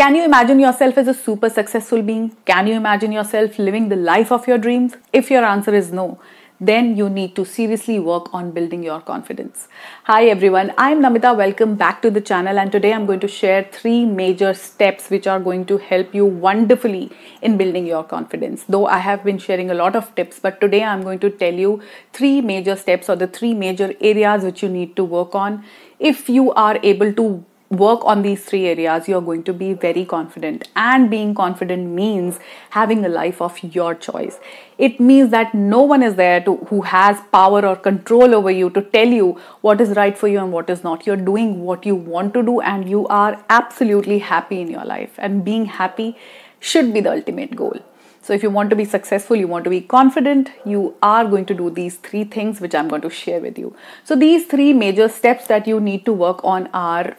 Can you imagine yourself as a super successful being? Can you imagine yourself living the life of your dreams? If your answer is no, then you need to seriously work on building your confidence. Hi everyone, I'm Namita. Welcome back to the channel, and today I'm going to share three major steps which are going to help you wonderfully in building your confidence. Though I have been sharing a lot of tips, but today I'm going to tell you three major steps or the three major areas which you need to work on if you are able to work on these three areas, you're going to be very confident. And being confident means having a life of your choice. It means that no one is there to, who has power or control over you to tell you what is right for you and what is not. You're doing what you want to do and you are absolutely happy in your life. And being happy should be the ultimate goal. So, if you want to be successful, you want to be confident, you are going to do these three things which I'm going to share with you. So, these three major steps that you need to work on are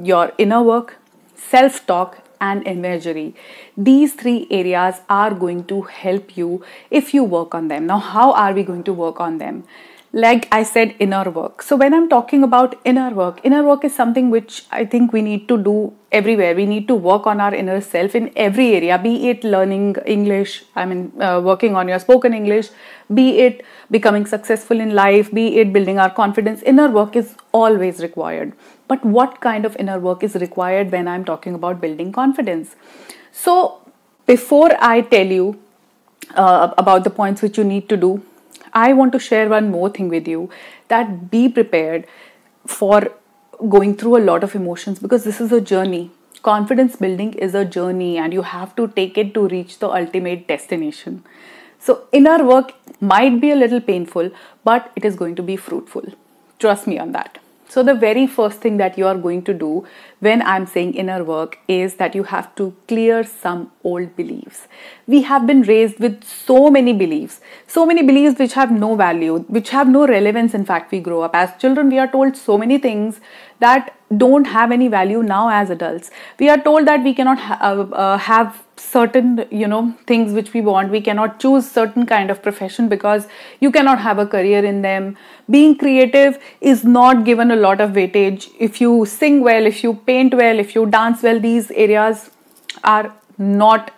your inner work, self talk, and imagery. These three areas are going to help you if you work on them. Now, how are we going to work on them? like I said, inner work. So, when I'm talking about inner work, inner work is something which I think we need to do everywhere. We need to work on our inner self in every area be it learning English, I mean, uh, working on your spoken English, be it becoming successful in life, be it building our confidence. Inner work is always required. But what kind of inner work is required when I'm talking about building confidence? So, before I tell you uh, about the points which you need to do, I want to share one more thing with you that be prepared for going through a lot of emotions because this is a journey. Confidence building is a journey and you have to take it to reach the ultimate destination. So, inner work might be a little painful, but it is going to be fruitful. Trust me on that. So, the very first thing that you are going to do when I'm saying inner work is that you have to clear some old beliefs. We have been raised with so many beliefs, so many beliefs which have no value, which have no relevance. In fact, we grow up as children, we are told so many things that don't have any value now as adults. We are told that we cannot ha- uh, uh, have certain you know things which we want we cannot choose certain kind of profession because you cannot have a career in them being creative is not given a lot of weightage if you sing well if you paint well if you dance well these areas are not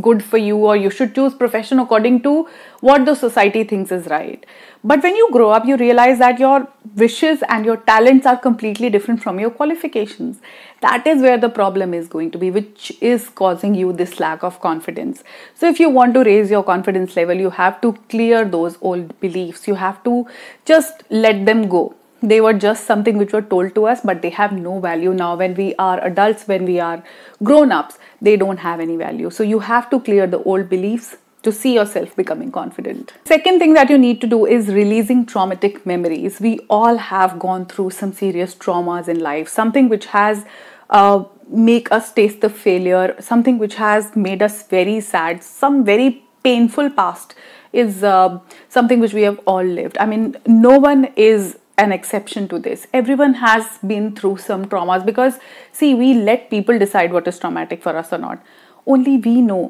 good for you or you should choose profession according to what the society thinks is right but when you grow up you realize that your wishes and your talents are completely different from your qualifications that is where the problem is going to be which is causing you this lack of confidence so if you want to raise your confidence level you have to clear those old beliefs you have to just let them go they were just something which were told to us but they have no value now when we are adults when we are grown ups they don't have any value so you have to clear the old beliefs to see yourself becoming confident second thing that you need to do is releasing traumatic memories we all have gone through some serious traumas in life something which has uh, make us taste the failure something which has made us very sad some very painful past is uh, something which we have all lived i mean no one is an exception to this. Everyone has been through some traumas because, see, we let people decide what is traumatic for us or not. Only we know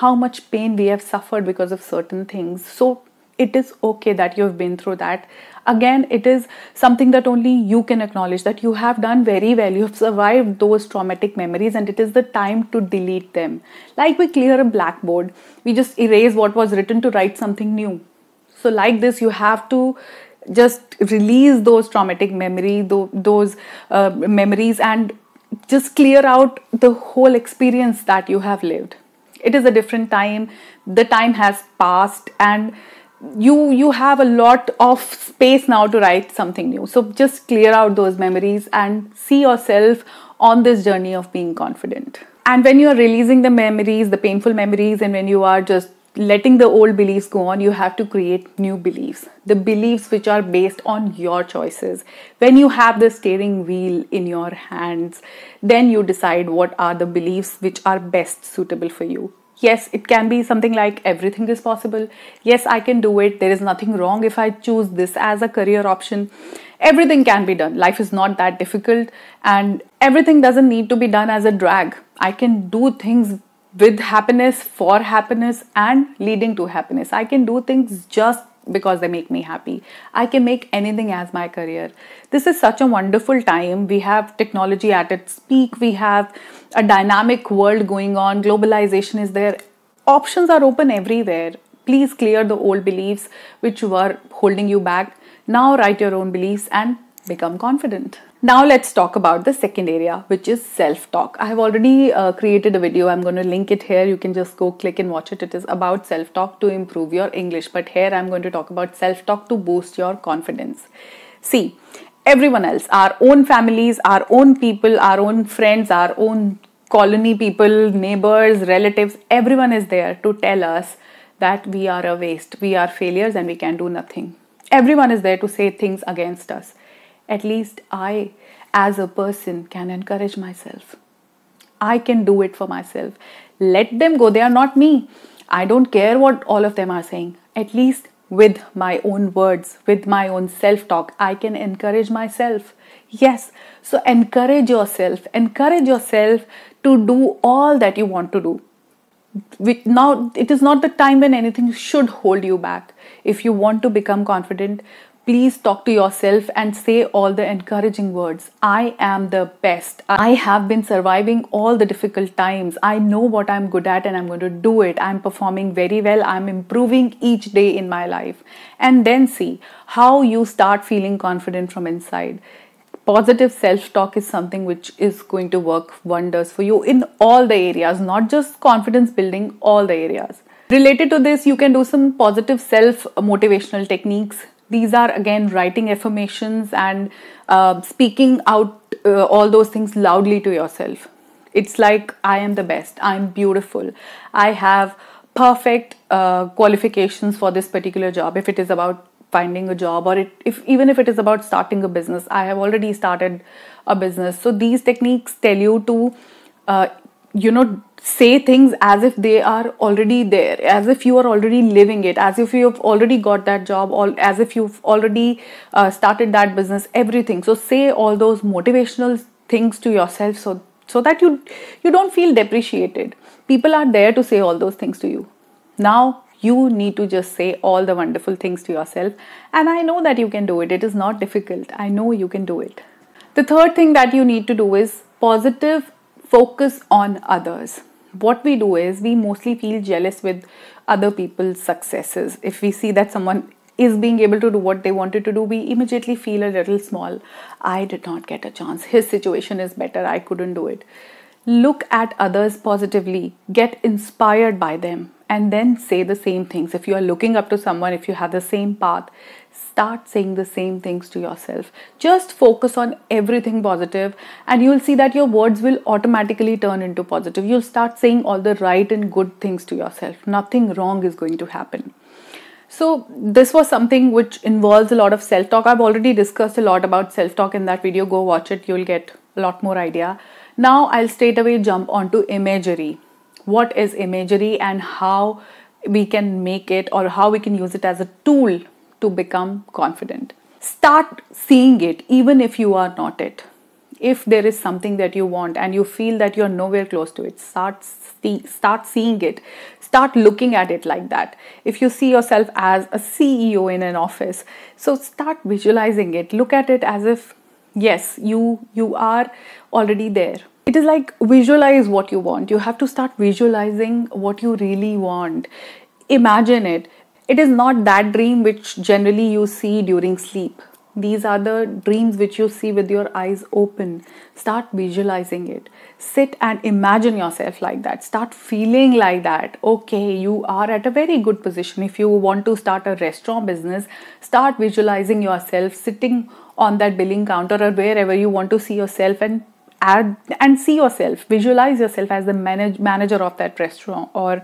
how much pain we have suffered because of certain things. So, it is okay that you've been through that. Again, it is something that only you can acknowledge that you have done very well. You have survived those traumatic memories, and it is the time to delete them. Like we clear a blackboard, we just erase what was written to write something new. So, like this, you have to just release those traumatic memory those uh, memories and just clear out the whole experience that you have lived it is a different time the time has passed and you you have a lot of space now to write something new so just clear out those memories and see yourself on this journey of being confident and when you are releasing the memories the painful memories and when you are just letting the old beliefs go on, you have to create new beliefs. The beliefs which are based on your choices. When you have the steering wheel in your hands, then you decide what are the beliefs which are best suitable for you. Yes, it can be something like everything is possible. Yes, I can do it. There is nothing wrong if I choose this as a career option. Everything can be done. Life is not that difficult, and everything doesn't need to be done as a drag. I can do things with happiness, for happiness, and leading to happiness. I can do things just because they make me happy. I can make anything as my career. This is such a wonderful time. We have technology at its peak, we have a dynamic world going on, globalization is there, options are open everywhere. Please clear the old beliefs which were holding you back. Now, write your own beliefs and become confident. Now let's talk about the second area, which is self-talk. I have already uh, created a video. I'm going to link it here. You can just go click and watch it. It is about self-talk to improve your English. But here I'm going to talk about self-talk to boost your confidence. See, everyone else, our own families, our own people, our own friends, our own colony people, neighbors, relatives, everyone is there to tell us that we are a waste, we are failures and we can do nothing. Everyone is there to say things against us at least I, as a person, can encourage myself. I can do it for myself. Let them go. They are not me. I don't care what all of them are saying. At least with my own words, with my own self talk, I can encourage myself. Yes. So encourage yourself. Encourage yourself to do all that you want to do. Now, it is not the time when anything should hold you back. If you want to become confident, Please talk to yourself and say all the encouraging words. I am the best. I have been surviving all the difficult times. I know what I'm good at and I'm going to do it. I'm performing very well. I'm improving each day in my life. And then see how you start feeling confident from inside positive self talk is something which is going to work wonders for you in all the areas, not just confidence building, all the areas. Related to this, you can do some positive self motivational techniques these are again writing affirmations and uh, speaking out uh, all those things loudly to yourself it's like i am the best i'm beautiful i have perfect uh, qualifications for this particular job if it is about finding a job or it, if even if it is about starting a business i have already started a business so these techniques tell you to uh, you know say things as if they are already there as if you are already living it as if you've already got that job all as if you've already uh, started that business everything so say all those motivational things to yourself so so that you you don't feel depreciated people are there to say all those things to you now you need to just say all the wonderful things to yourself and i know that you can do it it is not difficult i know you can do it the third thing that you need to do is positive focus on others. What we do is we mostly feel jealous with other people's successes. If we see that someone is being able to do what they wanted to do, we immediately feel a little small. I did not get a chance. His situation is better. I couldn't do it. Look at others positively, get inspired by them, and then say the same things. If you are looking up to someone, if you have the same path, start saying the same things to yourself. Just focus on everything positive, and you'll see that your words will automatically turn into positive. You'll start saying all the right and good things to yourself. Nothing wrong is going to happen. So, this was something which involves a lot of self talk. I've already discussed a lot about self talk in that video. Go watch it, you'll get a lot more idea. Now, I'll straight away jump onto imagery. What is imagery and how we can make it or how we can use it as a tool to become confident. Start seeing it even if you are not it. If there is something that you want and you feel that you're nowhere close to it, start see, start seeing it. Start looking at it like that. If you see yourself as a CEO in an office, so start visualizing it. Look at it as if yes, you you are already there it is like visualize what you want you have to start visualizing what you really want imagine it it is not that dream which generally you see during sleep. These are the dreams which you see with your eyes open. Start visualizing it. Sit and imagine yourself like that. Start feeling like that. Okay, you are at a very good position. If you want to start a restaurant business, start visualizing yourself sitting on that billing counter or wherever you want to see yourself and add and see yourself. Visualize yourself as the manage, manager of that restaurant or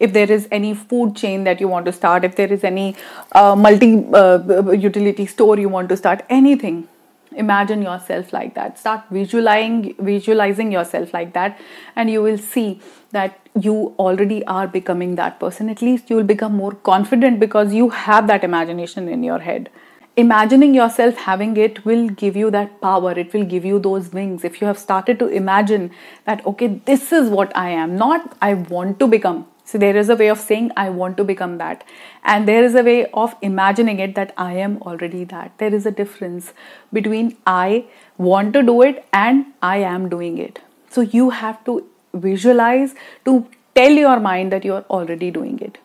if there is any food chain that you want to start, if there is any uh, multi uh, uh utility store you want to start, anything. Imagine yourself like that. Start visualizing, visualizing yourself like that, and you will see that you already are becoming that person. At least you will become more confident because you have that imagination in your head imagining yourself having it will give you that power it will give you those wings if you have started to imagine that okay this is what i am not i want to become so there is a way of saying, I want to become that. And there is a way of imagining it that I am already that. There is a difference between I want to do it and I am doing it. So you have to visualize to tell your mind that you are already doing it.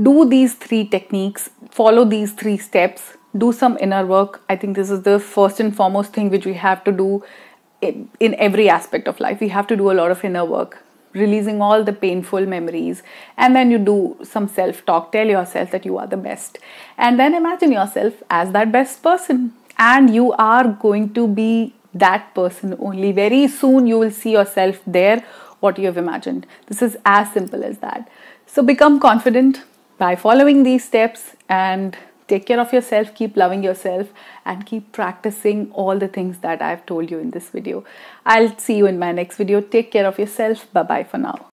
Do these three techniques, follow these three steps, do some inner work. I think this is the first and foremost thing which we have to do in, in every aspect of life. We have to do a lot of inner work releasing all the painful memories and then you do some self talk tell yourself that you are the best and then imagine yourself as that best person and you are going to be that person only very soon you will see yourself there what you have imagined this is as simple as that so become confident by following these steps and take care of yourself, keep loving yourself, and keep practicing all the things that I've told you in this video. I'll see you in my next video. Take care of yourself. Bye bye for now.